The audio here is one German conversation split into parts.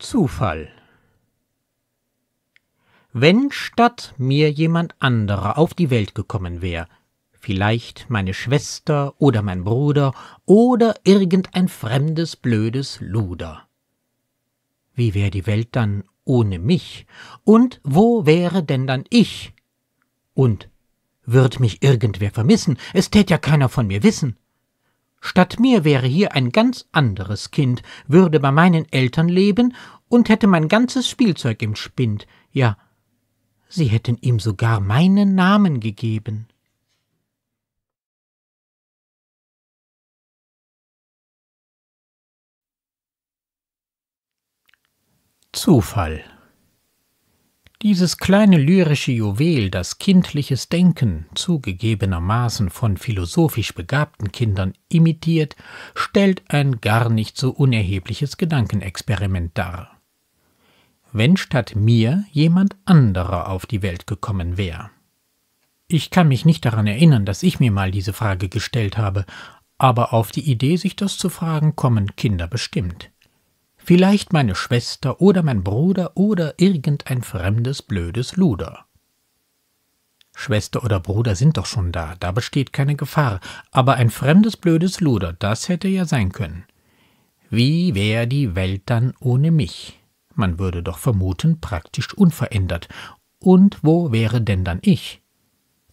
Zufall. Wenn statt mir jemand anderer auf die Welt gekommen wäre, vielleicht meine Schwester oder mein Bruder oder irgendein fremdes blödes Luder. Wie wäre die Welt dann ohne mich? Und wo wäre denn dann ich? Und wird mich irgendwer vermissen? Es tät ja keiner von mir wissen. Statt mir wäre hier ein ganz anderes Kind, würde bei meinen Eltern leben und hätte mein ganzes Spielzeug im Spind, ja, sie hätten ihm sogar meinen Namen gegeben. Zufall. Dieses kleine lyrische Juwel, das kindliches Denken zugegebenermaßen von philosophisch begabten Kindern imitiert, stellt ein gar nicht so unerhebliches Gedankenexperiment dar wenn statt mir jemand anderer auf die Welt gekommen wäre? Ich kann mich nicht daran erinnern, dass ich mir mal diese Frage gestellt habe, aber auf die Idee, sich das zu fragen, kommen Kinder bestimmt. Vielleicht meine Schwester oder mein Bruder oder irgendein fremdes blödes Luder. Schwester oder Bruder sind doch schon da, da besteht keine Gefahr, aber ein fremdes blödes Luder, das hätte ja sein können. Wie wäre die Welt dann ohne mich? man würde doch vermuten, praktisch unverändert. Und wo wäre denn dann ich?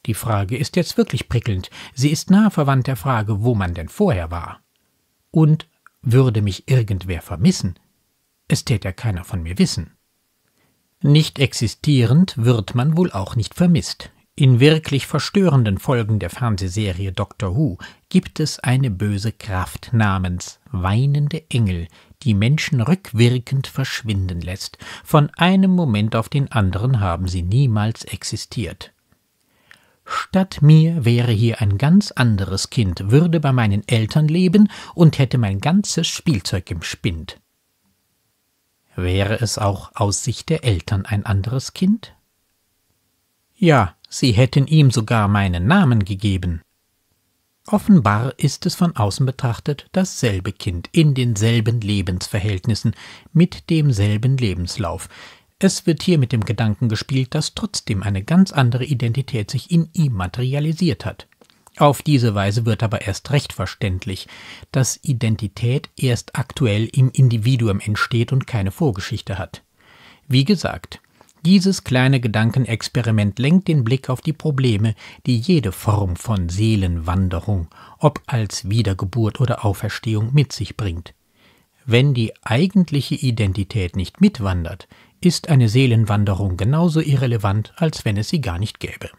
Die Frage ist jetzt wirklich prickelnd. Sie ist nahe verwandt der Frage, wo man denn vorher war. Und würde mich irgendwer vermissen? Es täte ja keiner von mir wissen. Nicht existierend wird man wohl auch nicht vermisst. In wirklich verstörenden Folgen der Fernsehserie Doctor Who gibt es eine böse Kraft namens weinende Engel, die Menschen rückwirkend verschwinden lässt. Von einem Moment auf den anderen haben sie niemals existiert. Statt mir wäre hier ein ganz anderes Kind, würde bei meinen Eltern leben und hätte mein ganzes Spielzeug im Spind. Wäre es auch aus Sicht der Eltern ein anderes Kind? Ja, sie hätten ihm sogar meinen Namen gegeben. Offenbar ist es von außen betrachtet dasselbe Kind in denselben Lebensverhältnissen, mit demselben Lebenslauf. Es wird hier mit dem Gedanken gespielt, dass trotzdem eine ganz andere Identität sich in ihm materialisiert hat. Auf diese Weise wird aber erst recht verständlich, dass Identität erst aktuell im Individuum entsteht und keine Vorgeschichte hat. Wie gesagt, dieses kleine Gedankenexperiment lenkt den Blick auf die Probleme, die jede Form von Seelenwanderung, ob als Wiedergeburt oder Auferstehung, mit sich bringt. Wenn die eigentliche Identität nicht mitwandert, ist eine Seelenwanderung genauso irrelevant, als wenn es sie gar nicht gäbe.